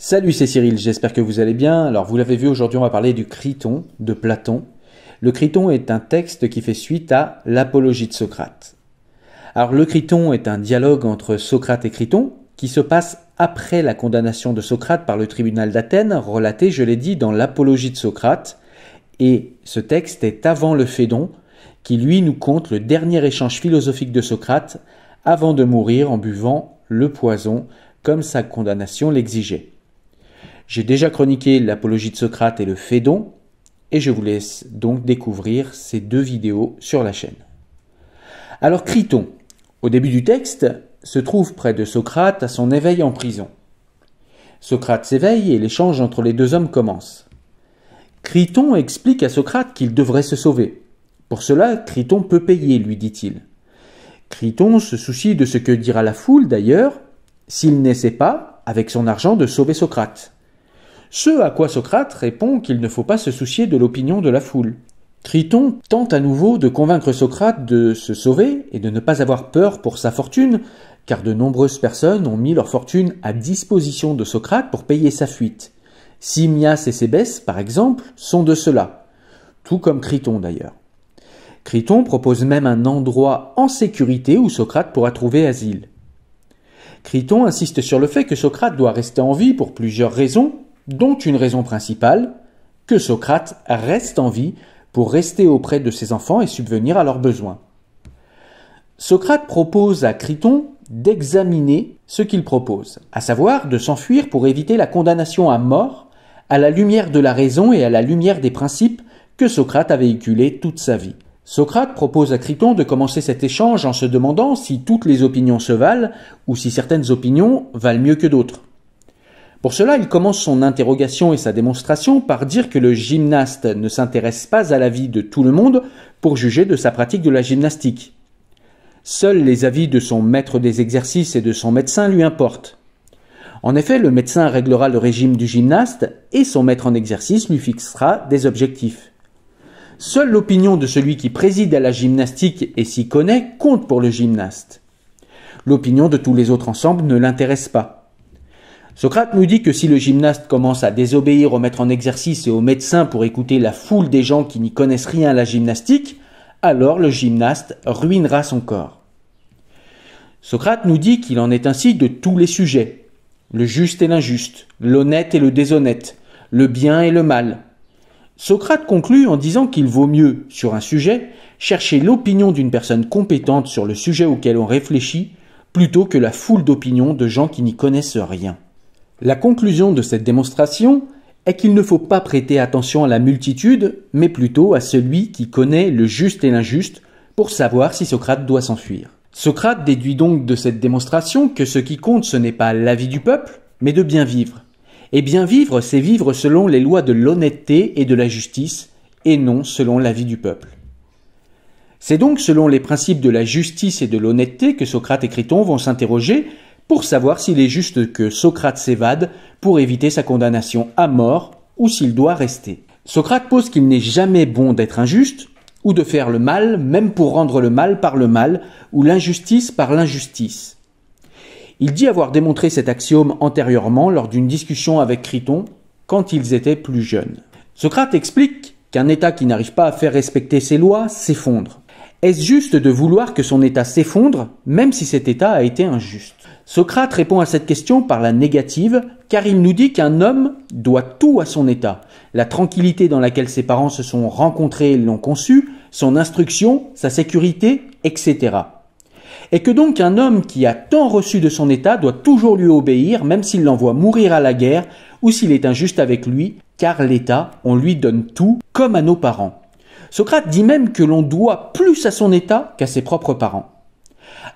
Salut, c'est Cyril, j'espère que vous allez bien. Alors, vous l'avez vu, aujourd'hui, on va parler du Criton de Platon. Le Criton est un texte qui fait suite à l'Apologie de Socrate. Alors, le Criton est un dialogue entre Socrate et Criton qui se passe après la condamnation de Socrate par le tribunal d'Athènes, relaté, je l'ai dit, dans l'Apologie de Socrate. Et ce texte est avant le Phédon, qui lui nous compte le dernier échange philosophique de Socrate avant de mourir en buvant le poison, comme sa condamnation l'exigeait. J'ai déjà chroniqué l'apologie de Socrate et le Phédon, et je vous laisse donc découvrir ces deux vidéos sur la chaîne. Alors Criton, au début du texte, se trouve près de Socrate à son éveil en prison. Socrate s'éveille et l'échange entre les deux hommes commence. Criton explique à Socrate qu'il devrait se sauver. Pour cela, Criton peut payer, lui dit-il. Criton se soucie de ce que dira la foule d'ailleurs, s'il n'essaie pas, avec son argent, de sauver Socrate. Ce à quoi Socrate répond qu'il ne faut pas se soucier de l'opinion de la foule. Criton tente à nouveau de convaincre Socrate de se sauver et de ne pas avoir peur pour sa fortune, car de nombreuses personnes ont mis leur fortune à disposition de Socrate pour payer sa fuite. Simias et Sébès, par exemple, sont de cela, tout comme Criton d'ailleurs. Criton propose même un endroit en sécurité où Socrate pourra trouver asile. Criton insiste sur le fait que Socrate doit rester en vie pour plusieurs raisons, dont une raison principale, que Socrate reste en vie pour rester auprès de ses enfants et subvenir à leurs besoins. Socrate propose à Criton d'examiner ce qu'il propose, à savoir de s'enfuir pour éviter la condamnation à mort à la lumière de la raison et à la lumière des principes que Socrate a véhiculés toute sa vie. Socrate propose à Criton de commencer cet échange en se demandant si toutes les opinions se valent ou si certaines opinions valent mieux que d'autres. Pour cela, il commence son interrogation et sa démonstration par dire que le gymnaste ne s'intéresse pas à l'avis de tout le monde pour juger de sa pratique de la gymnastique. Seuls les avis de son maître des exercices et de son médecin lui importent. En effet, le médecin réglera le régime du gymnaste et son maître en exercice lui fixera des objectifs. Seule l'opinion de celui qui préside à la gymnastique et s'y connaît compte pour le gymnaste. L'opinion de tous les autres ensemble ne l'intéresse pas. Socrate nous dit que si le gymnaste commence à désobéir au maître en exercice et aux médecins pour écouter la foule des gens qui n'y connaissent rien à la gymnastique, alors le gymnaste ruinera son corps. Socrate nous dit qu'il en est ainsi de tous les sujets, le juste et l'injuste, l'honnête et le déshonnête, le bien et le mal. Socrate conclut en disant qu'il vaut mieux, sur un sujet, chercher l'opinion d'une personne compétente sur le sujet auquel on réfléchit, plutôt que la foule d'opinions de gens qui n'y connaissent rien. La conclusion de cette démonstration est qu'il ne faut pas prêter attention à la multitude, mais plutôt à celui qui connaît le juste et l'injuste pour savoir si Socrate doit s'enfuir. Socrate déduit donc de cette démonstration que ce qui compte ce n'est pas l'avis du peuple, mais de bien vivre. Et bien vivre, c'est vivre selon les lois de l'honnêteté et de la justice, et non selon l'avis du peuple. C'est donc selon les principes de la justice et de l'honnêteté que Socrate et Criton vont s'interroger pour savoir s'il est juste que Socrate s'évade pour éviter sa condamnation à mort ou s'il doit rester. Socrate pose qu'il n'est jamais bon d'être injuste ou de faire le mal, même pour rendre le mal par le mal ou l'injustice par l'injustice. Il dit avoir démontré cet axiome antérieurement lors d'une discussion avec Criton quand ils étaient plus jeunes. Socrate explique qu'un État qui n'arrive pas à faire respecter ses lois s'effondre. Est-ce juste de vouloir que son État s'effondre, même si cet État a été injuste Socrate répond à cette question par la négative, car il nous dit qu'un homme doit tout à son état, la tranquillité dans laquelle ses parents se sont rencontrés et l'ont conçu, son instruction, sa sécurité, etc. Et que donc un homme qui a tant reçu de son état doit toujours lui obéir, même s'il l'envoie mourir à la guerre ou s'il est injuste avec lui, car l'état, on lui donne tout, comme à nos parents. Socrate dit même que l'on doit plus à son état qu'à ses propres parents.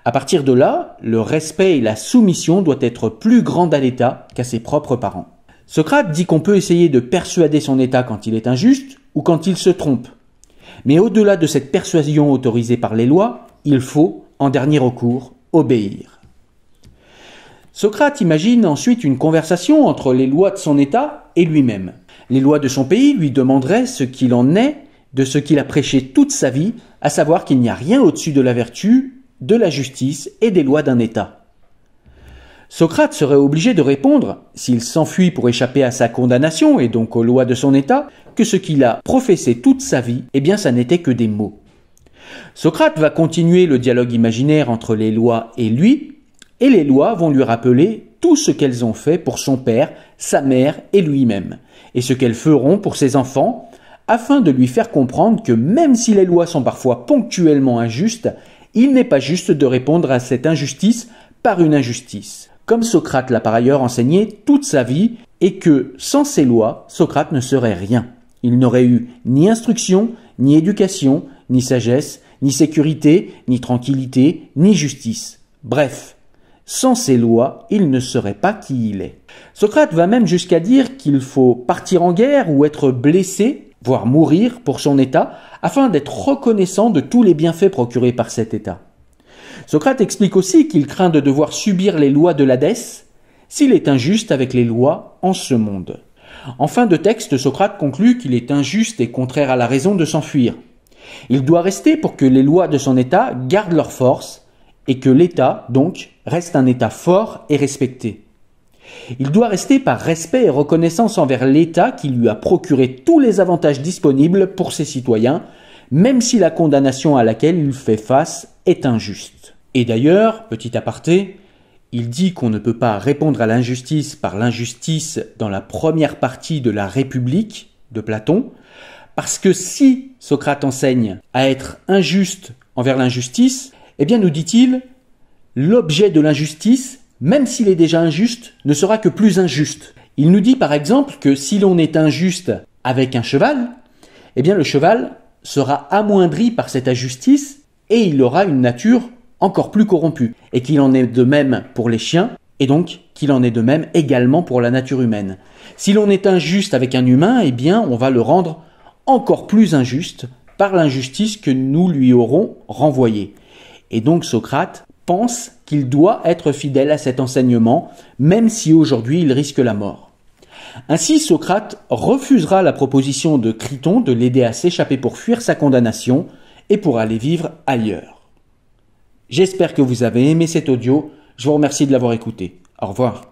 À partir de là, le respect et la soumission doivent être plus grands à l'État qu'à ses propres parents. Socrate dit qu'on peut essayer de persuader son État quand il est injuste ou quand il se trompe. Mais au-delà de cette persuasion autorisée par les lois, il faut, en dernier recours, obéir. Socrate imagine ensuite une conversation entre les lois de son État et lui-même. Les lois de son pays lui demanderaient ce qu'il en est de ce qu'il a prêché toute sa vie, à savoir qu'il n'y a rien au-dessus de la vertu de la justice et des lois d'un État. Socrate serait obligé de répondre, s'il s'enfuit pour échapper à sa condamnation et donc aux lois de son État, que ce qu'il a professé toute sa vie, eh bien ça n'était que des mots. Socrate va continuer le dialogue imaginaire entre les lois et lui, et les lois vont lui rappeler tout ce qu'elles ont fait pour son père, sa mère et lui-même, et ce qu'elles feront pour ses enfants, afin de lui faire comprendre que même si les lois sont parfois ponctuellement injustes, il n'est pas juste de répondre à cette injustice par une injustice, comme Socrate l'a par ailleurs enseigné toute sa vie, et que sans ces lois, Socrate ne serait rien. Il n'aurait eu ni instruction, ni éducation, ni sagesse, ni sécurité, ni tranquillité, ni justice. Bref, sans ces lois, il ne serait pas qui il est. Socrate va même jusqu'à dire qu'il faut partir en guerre ou être blessé voire mourir pour son État, afin d'être reconnaissant de tous les bienfaits procurés par cet État. Socrate explique aussi qu'il craint de devoir subir les lois de l'Hadès s'il est injuste avec les lois en ce monde. En fin de texte, Socrate conclut qu'il est injuste et contraire à la raison de s'enfuir. Il doit rester pour que les lois de son État gardent leur force et que l'État, donc, reste un État fort et respecté. Il doit rester par respect et reconnaissance envers l'État qui lui a procuré tous les avantages disponibles pour ses citoyens, même si la condamnation à laquelle il fait face est injuste. Et d'ailleurs, petit aparté, il dit qu'on ne peut pas répondre à l'injustice par l'injustice dans la première partie de la République de Platon, parce que si Socrate enseigne à être injuste envers l'injustice, eh bien nous dit-il, l'objet de l'injustice même s'il est déjà injuste, ne sera que plus injuste. Il nous dit par exemple que si l'on est injuste avec un cheval, eh bien le cheval sera amoindri par cette injustice et il aura une nature encore plus corrompue. Et qu'il en est de même pour les chiens, et donc qu'il en est de même également pour la nature humaine. Si l'on est injuste avec un humain, eh bien on va le rendre encore plus injuste par l'injustice que nous lui aurons renvoyée. Et donc Socrate pense qu'il doit être fidèle à cet enseignement, même si aujourd'hui il risque la mort. Ainsi, Socrate refusera la proposition de Criton de l'aider à s'échapper pour fuir sa condamnation et pour aller vivre ailleurs. J'espère que vous avez aimé cet audio, je vous remercie de l'avoir écouté. Au revoir.